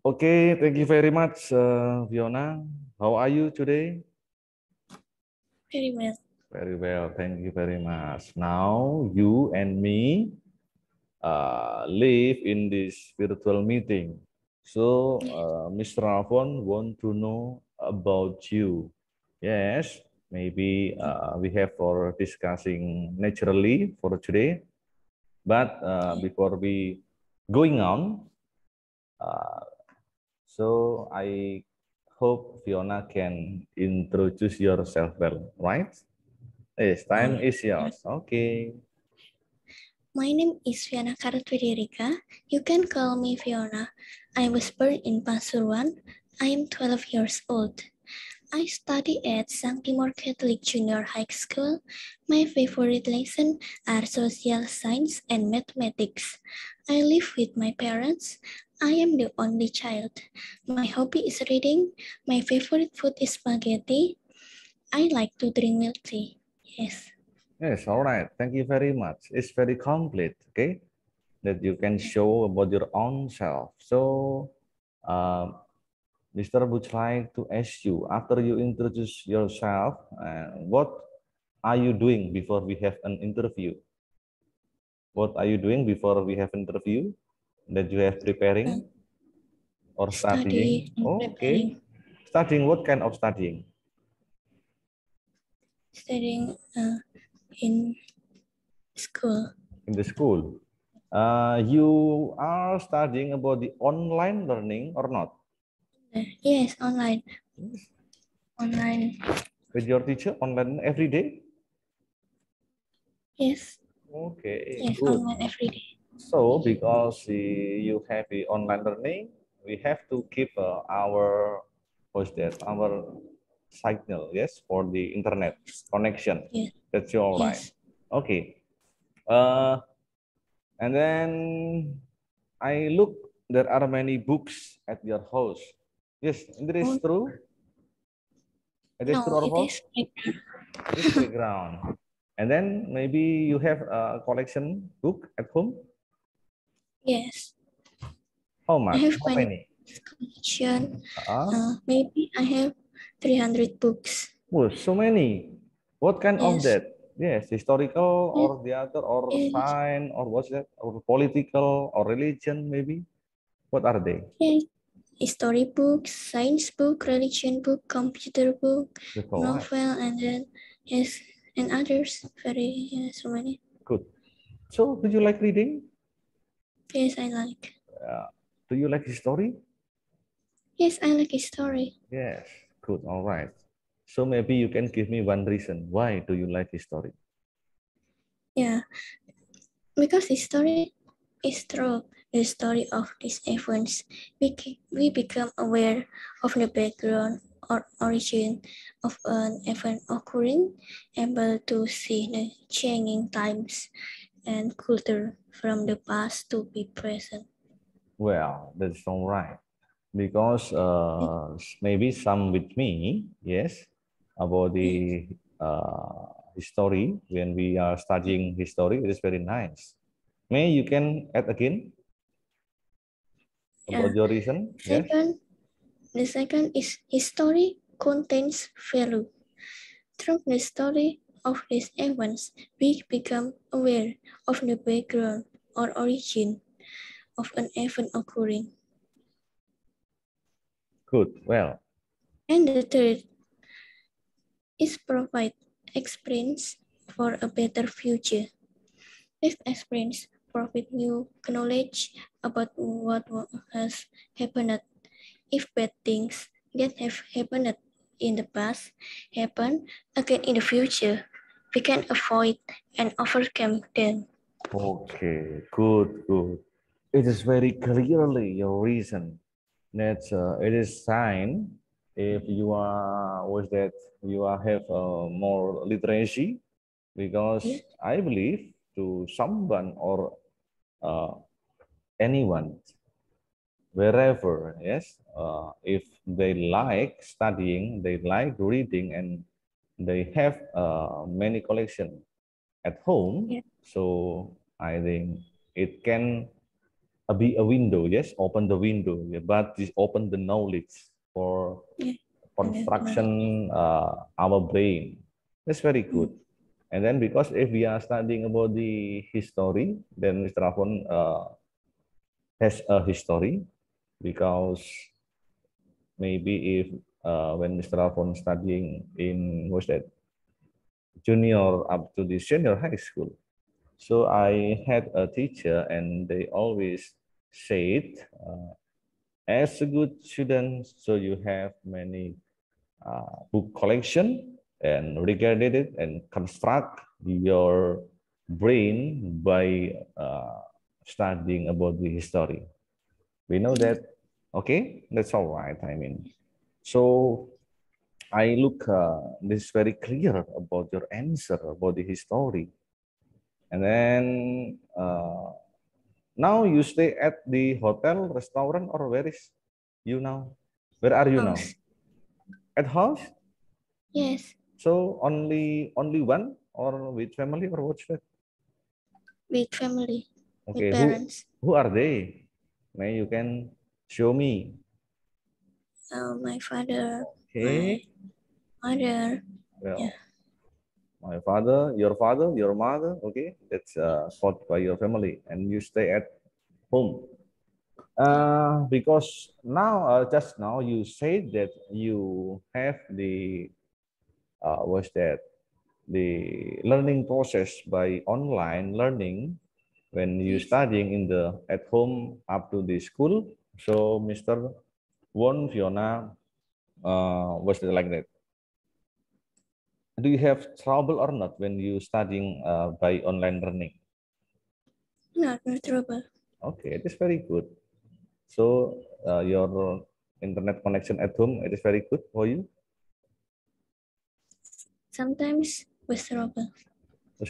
Okay, thank you very much, uh, Fiona. How are you today? Very well. Very well. Thank you very much. Now you and me uh, live in this virtual meeting. So uh, Mr. Ravon want to know about you. Yes, maybe uh, we have for discussing naturally for today. But uh, before we going on, uh, So I hope Fiona can introduce yourself well, right? Yes, time mm. is yours. Okay. My name is Fiona Kartwidirika. You can call me Fiona. I was born in Pasuruan. I am 12 years old. I study at St. Timor Catholic Junior High School. My favorite lessons are social science and mathematics. I live with my parents. I am the only child. My hobby is reading. My favorite food is spaghetti. I like to drink milk tea. Yes. Yes, all right. Thank you very much. It's very complete, okay? That you can show about your own self. So, um, Mister would like to ask you after you introduce yourself, uh, what are you doing before we have an interview? What are you doing before we have interview that you have preparing or studying? Study, oh, okay. Studying, what kind of studying? Studying uh, in school. In the school. Uh, you are studying about the online learning or not? Yes, online. Online. With your teacher online every day? Yes. Okay. Yes, good. online every day. So because eh, you have the eh, online learning, we have to keep uh, our what's that? Our signal, yes, for the internet connection. Yes. That's your online. Yes. Okay. Uh, and then I look, there are many books at your house. Yes, this is true. It is no, true or false? It is playground. And then maybe you have a collection book at home? Yes. How much? I have How many? Collection. Uh, uh, maybe I have 300 books. Oh, so many. What kind yes. of that? Yes, historical or the other or yes. science or what's that? Or political or religion maybe? What are they? Yes. History book, science book, religion book, computer book, novel, and then yes, and others. Very so many. Good. So, do you like reading? Yes, I like. Uh, do you like history? Yes, I like history. Yes, good. All right. So maybe you can give me one reason why do you like history? Yeah, because history is true the story of these events, we, we become aware of the background or origin of an event occurring, able to see the changing times and culture from the past to be present. Well, that's all right. Because uh, maybe some with me, yes, about the uh, history, when we are studying history, it is very nice. May you can add again? about your reason. Second, yes. the second is history contains value. Through the story of these events, we become aware of the background or origin of an event occurring. Good, well. And the third is provide experience for a better future. This experience Profit new knowledge about what has happened. If bad things that have happened in the past happen again in the future, we can avoid and overcome them. Okay, good, good. It is very clearly your reason. That uh, it is sign if you are with that you are have uh, more literacy because I believe to someone or uh, anyone, wherever, yes, uh, if they like studying, they like reading, and they have uh, many collection at home. Yeah. So I think it can uh, be a window, yes, open the window, but just open the knowledge for yeah. construction uh, our brain. That's very good. And then because if we are studying about the history, then Mr. Afon uh, has a history because maybe if uh, when Mr. Afon studying in what's that junior up to the senior high school. So I had a teacher and they always said, uh, as a good student, so you have many uh, book collection and regarded it and construct your brain by uh, studying about the history. We know that, okay, that's all right, I mean. So I look uh, this very clear about your answer about the history. And then uh, now you stay at the hotel, restaurant, or where is you now? Where are you house. now? At house? Yes. So only only one or which family or which that? With family. Okay. With parents. Who, who are they? May you can show me. Oh, my father. Okay. My mother. Well, yeah. My father, your father, your mother. Okay, that's uh, taught by your family, and you stay at home. Uh, because now, uh, just now, you said that you have the uh, was that the learning process by online learning when you studying in the at home up to the school. So Mr. one Fiona uh, was like that. Do you have trouble or not when you studying uh, by online learning? No, no trouble. Okay, it is very good. So uh, your internet connection at home, it is very good for you? sometimes With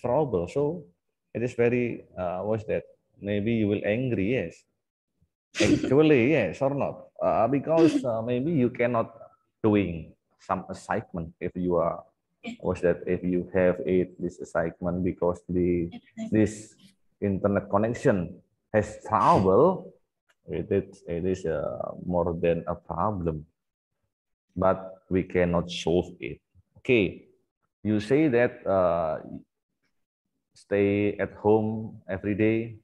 trouble, So it is very, uh, what's that? Maybe you will angry, yes. Actually, yes or not. Uh, because uh, maybe you cannot doing some assignment if you are was that if you have it this assignment because the this internet connection has trouble it is it is uh, more than a problem but we cannot solve it okay you say that uh, stay at home every day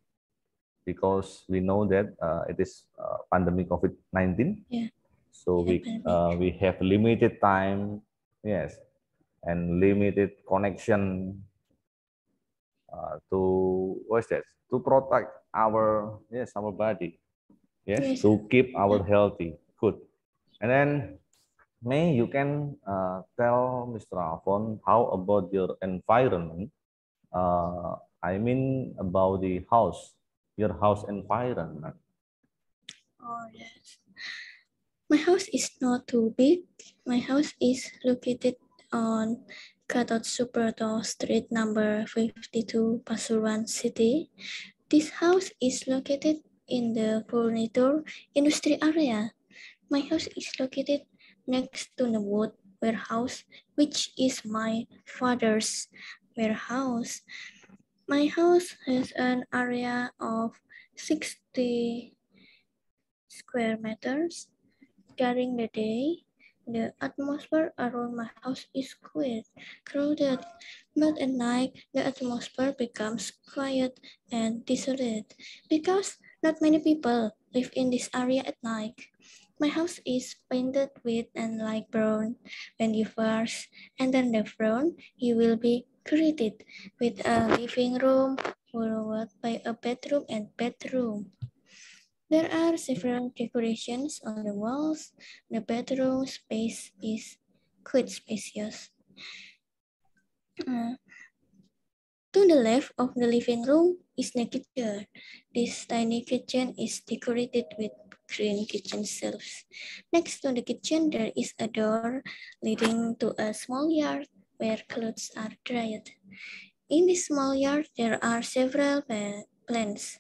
because we know that uh, it is uh, pandemic COVID-19. Yeah. So we uh, we have limited time, yes, and limited connection uh, to what's that? To protect our yes our body, yes, yes. to keep our healthy. Good, and then May, you can uh, tell Mr. Afon how about your environment. Uh, I mean about the house, your house environment. Oh, yes. My house is not too big. My house is located on Gatot Suproto Street number 52, Pasuruan City. This house is located in the furniture industry area. My house is located next to the wood warehouse, which is my father's warehouse. My house has an area of 60 square meters. During the day, the atmosphere around my house is quiet, crowded, but at night, the atmosphere becomes quiet and desolate because not many people live in this area at night. My house is painted with and light brown. When you first enter the front, you will be greeted with a living room followed by a bedroom and bedroom. There are several decorations on the walls. The bedroom space is quite spacious. Uh, to the left of the living room is the kitchen. This tiny kitchen is decorated with green kitchen shelves. Next to the kitchen, there is a door leading to a small yard where clothes are dried. In this small yard, there are several plants.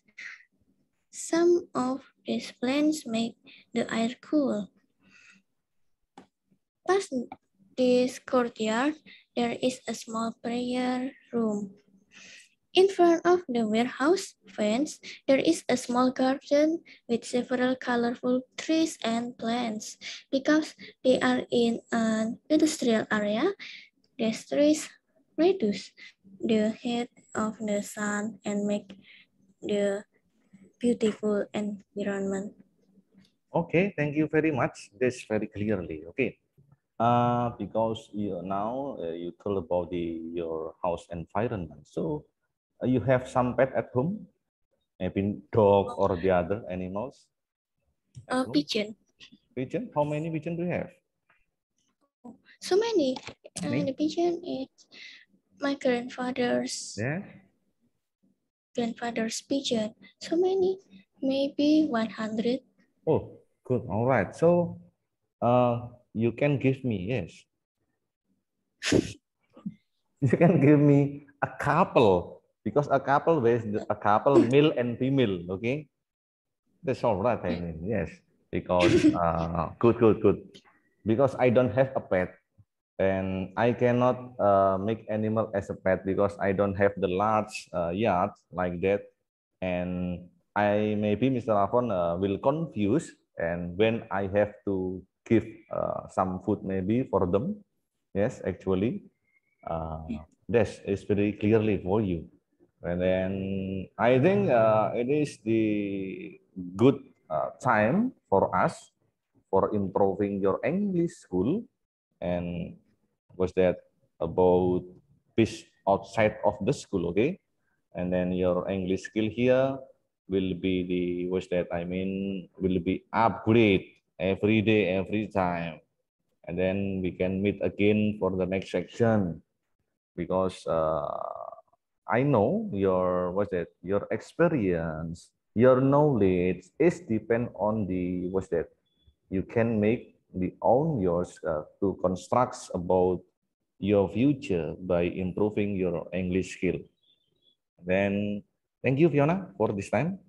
Some of these plants make the air cool. Past this courtyard, there is a small prayer room. In front of the warehouse fence, there is a small garden with several colorful trees and plants. Because they are in an industrial area, the trees reduce the heat of the sun and make the beautiful environment. Okay, thank you very much. This very clearly, okay. Uh, because you now uh, you told about the your house environment. So uh, you have some pet at home? Maybe dog or the other animals? Uh, pigeon. Pigeon? How many pigeon do you have? So many. Uh, many? And the pigeon is my grandfather's. Yeah? Grandfather's pigeon. So many. Maybe 100. Oh, good. All right. So uh, you can give me, yes. you can give me a couple because a couple with a couple male and female okay that's all right i mean yes because uh, good good good because i don't have a pet and i cannot uh, make animal as a pet because i don't have the large uh, yard like that and i maybe mr afon uh, will confuse and when i have to give uh, some food maybe for them yes actually uh, hmm. this is very clearly for you and then I think uh, it is the good uh, time for us for improving your English school. And was that about this outside of the school, okay? And then your English skill here will be the, was that I mean, will be upgrade every day, every time. And then we can meet again for the next section because uh, I know your what's that your experience, your knowledge is depend on the what's that you can make the own yours uh, to construct about your future by improving your English skill. Then thank you Fiona for this time.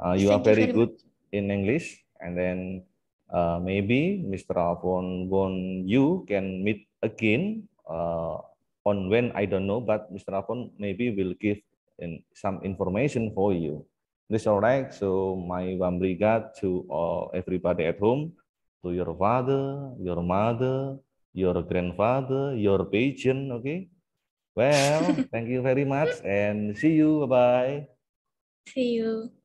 Uh, you thank are very you good in English and then uh, maybe Mr. Afon Bon you can meet again uh, on when I don't know, but Mr. Afon maybe will give in some information for you. This all right. So my warm regard to all, uh, everybody at home, to your father, your mother, your grandfather, your patient. Okay. Well, thank you very much and see you. Bye bye. See you.